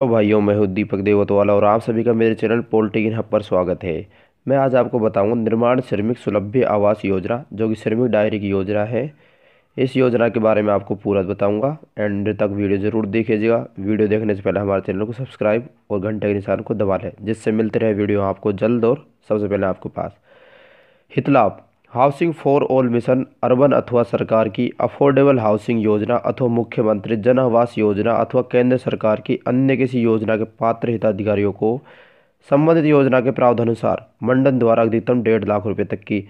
तो भाइयों मैं हूँ दीपक देवतवाला और आप सभी का मेरे चैनल पोल्टेकिन हब पर स्वागत है मैं आज आपको बताऊंगा निर्माण श्रमिक सुलभ्य आवास योजना जो कि श्रमिक डायरी की योजना है इस योजना के बारे में आपको पूरा बताऊंगा एंड तक वीडियो ज़रूर देखिएगा वीडियो देखने से पहले हमारे चैनल को सब्सक्राइब और घंटे के निशान को दबा लें जिससे मिलते रहे वीडियो आपको जल्द और सबसे पहले आपके पास हितलाभ housing for all mission urban अथवा सरकार की अफोर्डेबल हाउसिंग योजना अथवा मुख्यमंत्री जन आवास योजना अथवा केंद्र सरकार की अन्य किसी योजना के पात्र हिताधिकारियों को संबंधित योजना के प्रावधानुसार मंडन द्वारा अधिकतम डेढ़ लाख रुपए तक की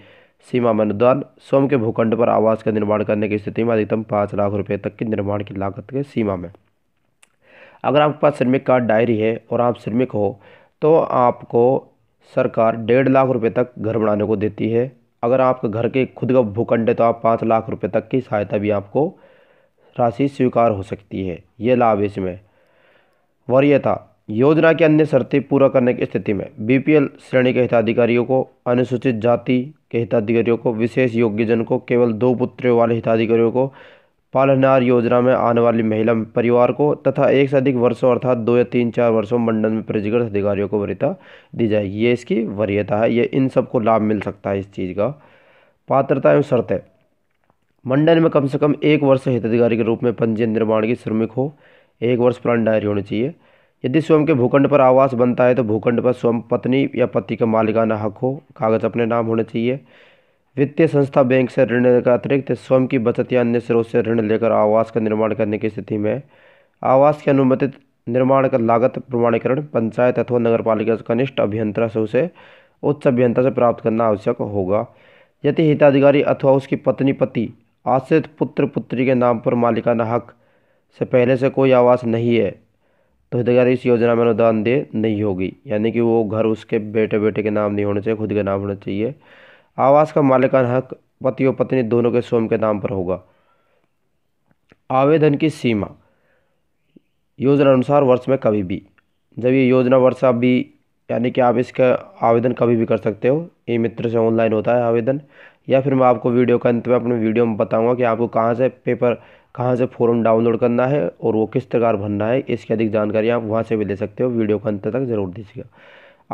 सीमा में अनुदान स्वयं के भूखंड पर आवास का निर्माण करने की स्थिति में अधिकतम पाँच लाख रुपये तक के निर्माण की लागत के सीमा में अगर आपके पास श्रमिक कार्ड डायरी है और आप श्रमिक हो तो आपको सरकार डेढ़ लाख रुपए तक घर बनाने को देती है अगर आपके घर के खुद का भूखंड है तो आप पाँच लाख रुपए तक की सहायता भी आपको राशि स्वीकार हो सकती है ये लाभ इसमें वरीयता योजना की अन्य शर्तें पूरा करने की स्थिति में बीपीएल श्रेणी के हिताधिकारियों को अनुसूचित जाति के हिताधिकारियों को विशेष योग्यजन को केवल दो पुत्रियों वाले हिताधिकारियों को पालनहार योजना में आने वाली महिला परिवार को तथा एक से अधिक वर्षों अर्थात दो या तीन चार वर्षों मंडल में पंजीकृत अधिकारियों को वरीयता दी जाएगी ये इसकी वरीयता है ये इन सबको लाभ मिल सकता है इस चीज़ का पात्रता एवं शर्तें मंडल में कम से कम एक वर्ष हिताधिकारी के रूप में पंजीयन निर्माण की श्रमिक हो एक वर्ष पुरानी डायरी होनी चाहिए यदि स्वयं के भूखंड पर आवास बनता है तो भूखंड पर स्वयं पत्नी या पति का मालिकाना हक हो कागज़ अपने नाम होने चाहिए वित्तीय संस्था बैंक से ऋण का अतिरिक्त स्वयं की बचत या अन्य स्रोत से ऋण लेकर आवास का निर्माण करने की स्थिति में आवास के अनुमति निर्माण का लागत प्रमाणीकरण पंचायत अथवा नगर पालिका कनिष्ठ अभियंता से उसे उच्च अभियंता से प्राप्त करना आवश्यक होगा यदि हिताधिकारी अथवा उसकी पत्नी पति आश्रित पुत्र पुत्री के नाम पर मालिकाना हक से पहले से कोई आवास नहीं है तो हिताधिकारी इस योजना में अनुदान दे नहीं होगी यानी कि वो घर उसके बेटे बेटे के नाम नहीं होना चाहिए खुद के नाम होना चाहिए आवास का मालिकाना हक पति और पत्नी दोनों के स्वयं के नाम पर होगा आवेदन की सीमा योजना अनुसार वर्ष में कभी भी जब ये योजना वर्ष अभी यानी कि आप इसका आवेदन कभी भी कर सकते हो ई मित्र से ऑनलाइन होता है आवेदन या फिर मैं आपको वीडियो का अंत में अपने वीडियो में बताऊंगा कि आपको कहाँ से पेपर कहाँ से फॉर्म डाउनलोड करना है और वो किस प्रकार भरना है इसकी अधिक जानकारी आप वहाँ से भी ले सकते हो वीडियो का अंत तक ज़रूर दीजिएगा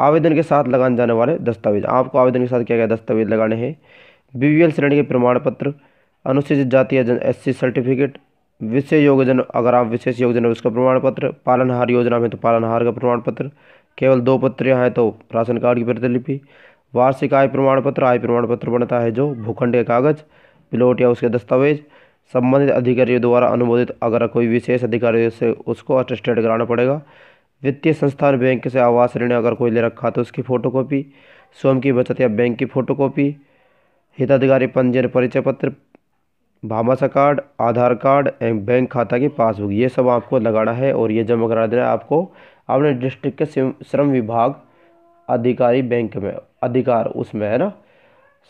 आवेदन के साथ लगाने जाने वाले दस्तावेज आपको आवेदन के साथ क्या क्या दस्तावेज लगाने हैं बी श्रेणी के प्रमाण पत्र अनुसूचित जाति या जन एस सर्टिफिकेट विशेष योगजन अगर आप विशेष योगजन उसका प्रमाण पत्र पालनहार योजना में तो पालनहार का प्रमाण पत्र केवल दो पत्रियाँ हैं तो राशन कार्ड की प्रतिलिपि वार्षिक आय प्रमाण पत्र आय प्रमाण पत्र बनता है जो भूखंड के कागज़ प्लॉट या उसके दस्तावेज संबंधित अधिकारियों द्वारा अनुमोदित अगर कोई विशेष अधिकारी से उसको अटेस्टेड कराना पड़ेगा वित्तीय संस्थान बैंक से आवास ऋण अगर कोई ले रखा तो उसकी फ़ोटोकॉपी स्वयं की बचत या बैंक की फ़ोटोकॉपी हिताधिकारी पंजीयन परिचय पत्र भामाशा कार्ड आधार कार्ड एवं बैंक खाता की पासबुक ये सब आपको लगाना है और ये जमा करा देना है आपको अपने डिस्ट्रिक्ट के श्रम विभाग अधिकारी बैंक में अधिकार उसमें है ना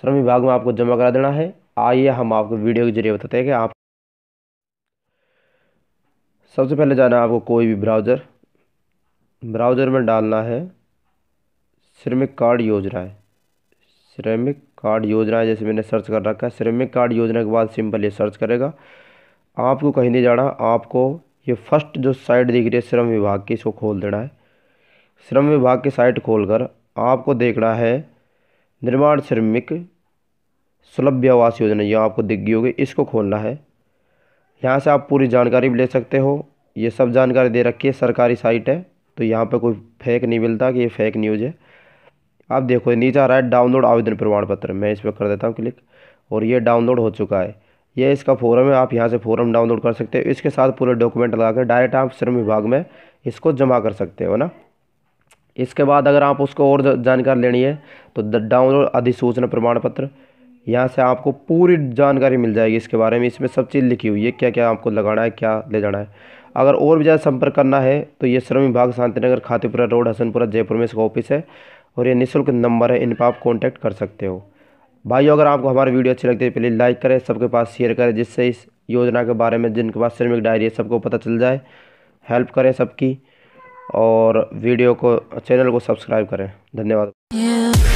श्रम विभाग में आपको जमा करा देना है आइए हम आपको वीडियो के जरिए बताते हैं कि आप सबसे पहले जाना है आपको कोई भी ब्राउज़र ब्राउज़र में डालना है श्रमिक कार्ड योजनाएँ श्रमिक कार्ड है जैसे मैंने सर्च कर रखा है श्रमिक कार्ड योजना के बाद सिंपल ये सर्च करेगा आपको कहीं नहीं जाना आपको ये फर्स्ट जो साइट दिख रही है श्रम विभाग की इसको खोल देना है श्रम विभाग की साइट खोलकर आपको देखना है निर्माण श्रमिक सुलभ्य आवास योजना ये आपको दिख गई होगी इसको खोलना है यहाँ से आप पूरी जानकारी भी ले सकते हो ये सब जानकारी दे रखी है सरकारी साइट है तो यहाँ पर कोई फेक नहीं मिलता कि ये फेक न्यूज़ है आप देखो नीचे आ रहा है डाउनलोड आवेदन प्रमाण पत्र मैं इस पर कर देता हूँ क्लिक और ये डाउनलोड हो चुका है ये इसका फॉर्म है आप यहाँ से फॉर्म डाउनलोड कर सकते हो इसके साथ पूरे डॉक्यूमेंट लगा कर डायरेक्ट आप श्रम विभाग में इसको जमा कर सकते हो ना इसके बाद अगर आप उसको और जानकारी लेनी है तो डाउनलोड अधिसूचना प्रमाण पत्र यहाँ से आपको पूरी जानकारी मिल जाएगी इसके बारे में इसमें सब चीज़ लिखी हुई है क्या क्या आपको लगाना है क्या ले जाना है अगर और भी ज़्यादा संपर्क करना है तो ये श्रम विभाग शांतिनगर खातीपुरा रोड हसनपुरा जयपुर में इसका ऑफिस है और ये निःशुल्क नंबर है इन पर आप कॉन्टैक्ट कर सकते हो भाई अगर आपको हमारी वीडियो अच्छी लगती है प्लीज़ लाइक करें सबके पास शेयर करें जिससे इस योजना के बारे में जिनके पास श्रमिक डायरी है सबको पता चल जाए हेल्प करें सबकी और वीडियो को चैनल को सब्सक्राइब करें धन्यवाद